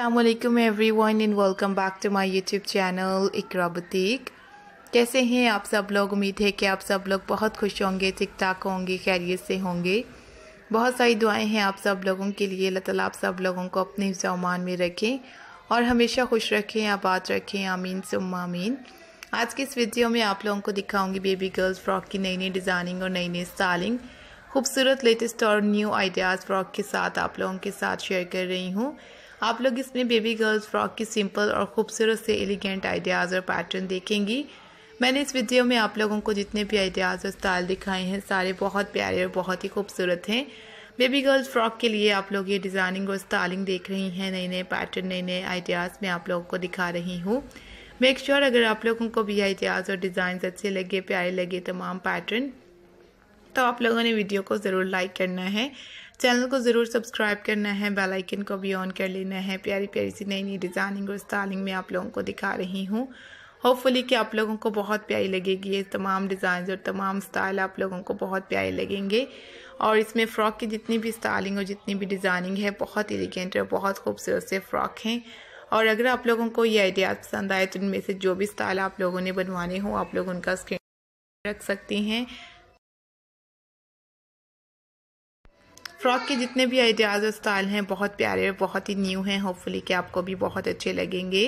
अल्लाम वन and welcome back to my YouTube channel Iqra boutique कैसे हैं आप सब लोग उम्मीद है कि आप सब लोग बहुत खुश होंगे ठीक ठाक होंगे खैरियत से होंगे बहुत सारी दुआएं हैं आप सब लोगों के लिए अल्लाह तला आप सब लोगों को अपने सामान में रखें और हमेशा खुश रखें आबाद रखें आमीन सुम आमीन आज की इस वीडियो में आप लोगों को दिखाऊंगी बेबी गर्ल्स फ्रॉक की नई नई डिज़ाइनिंग और नई नई स्टाइलिंग खूबसूरत लेटेस्ट और न्यू आइडियाज़ फ्रॉक के साथ आप लोगों के साथ शेयर कर रही हूँ आप लोग इसमें बेबी गर्ल्स फ्रॉक की सिंपल और खूबसूरत से एलिगेंट आइडियाज़ और पैटर्न देखेंगी मैंने इस वीडियो में आप लोगों को जितने भी आइडियाज़ और स्टाइल दिखाए हैं सारे बहुत प्यारे और बहुत ही खूबसूरत हैं बेबी गर्ल्स फ्रॉक के लिए आप लोग ये डिज़ाइनिंग और स्टाइलिंग देख रही हैं नए नए पैटर्न नए नए आइडियाज़ मैं आप लोगों को दिखा रही हूँ मेक श्योर अगर आप लोगों को भी आइडियाज़ और डिज़ाइन अच्छे लगे प्यारे लगे तमाम पैटर्न तो आप लोगों ने वीडियो को ज़रूर लाइक करना है चैनल को ज़रूर सब्सक्राइब करना है बेल आइकन को भी ऑन कर लेना है प्यारी प्यारी सी नई नई डिज़ाइनिंग और स्टाइलिंग में आप लोगों को दिखा रही हूँ होपफुली कि आप लोगों को बहुत प्यारी लगेगी ये तमाम डिज़ाइन और तमाम स्टाइल आप लोगों को बहुत प्यारे लगेंगे और इसमें फ़्रॉक की जितनी भी स्टाइलिंग और जितनी भी डिज़ाइनिंग है बहुत एलिगेंट और बहुत खूबसूरत से फ़्रॉक हैं और अगर आप लोगों को ये आइडियाज़ पसंद आए तो इनमें से जो भी स्टाइल आप लोगों ने बनवाने हों आप लोग उनका स्क्रीन रख सकती हैं फ्रॉक के जितने भी आइडियाज़ और स्टाइल हैं बहुत प्यारे बहुत ही न्यू हैं होपफुली कि आपको भी बहुत अच्छे लगेंगे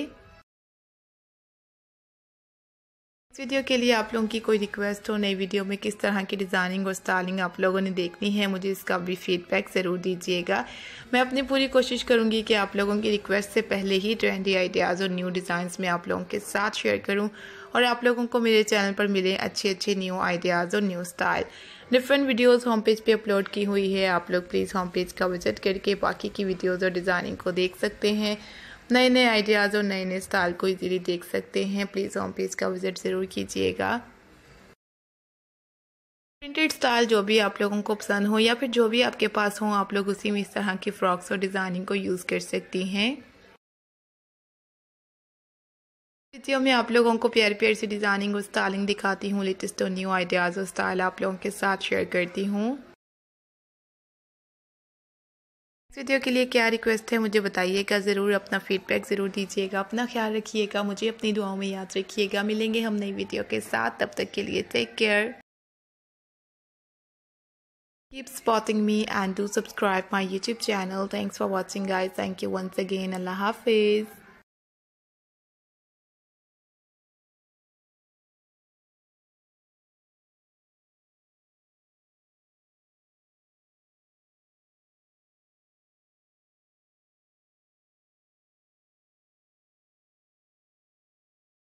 इस वीडियो के लिए आप लोगों की कोई रिक्वेस्ट हो नई वीडियो में किस तरह की डिज़ाइनिंग और स्टाइलिंग आप लोगों ने देखनी है मुझे इसका भी फीडबैक ज़रूर दीजिएगा मैं अपनी पूरी कोशिश करूंगी कि आप लोगों की रिक्वेस्ट से पहले ही ट्रेंडी आइडियाज़ और न्यू डिजाइन में आप लोगों के साथ शेयर करूँ और आप लोगों को मेरे चैनल पर मिले अच्छे अच्छे न्यू आइडियाज़ और new style different videos home page पे अपलोड की हुई है आप लोग प्लीज़ होम पेज का विजिट करके बाकी की वीडियोस और डिज़ाइनिंग को देख सकते हैं नए नए आइडियाज़ और नए नए स्टाइल को इजीली देख सकते हैं प्लीज़ होम पेज का विजिट ज़रूर कीजिएगा प्रिंटेड स्टाइल जो भी आप लोगों को पसंद हो या फिर जो भी आपके पास हो आप लोग उसी में इस तरह की फ्रॉक्स और डिज़ाइनिंग को यूज़ कर सकती हैं वीडियो में आप लोगों को प्यार प्यार से डिज़ाइनिंग और स्टाइलिंग दिखाती हूँ लेटेस्ट और न्यू आइडियाज़ और स्टाइल आप लोगों के साथ शेयर करती हूँ इस वीडियो के लिए क्या रिक्वेस्ट है मुझे बताइएगा ज़रूर अपना फीडबैक ज़रूर दीजिएगा अपना ख्याल रखिएगा मुझे अपनी दुआओं में याद रखिएगा मिलेंगे हम नई वीडियो के साथ तब तक के लिए take care Keep spotting me and do subscribe my YouTube channel. Thanks for watching guys. Thank you once again. Allah Hafiz.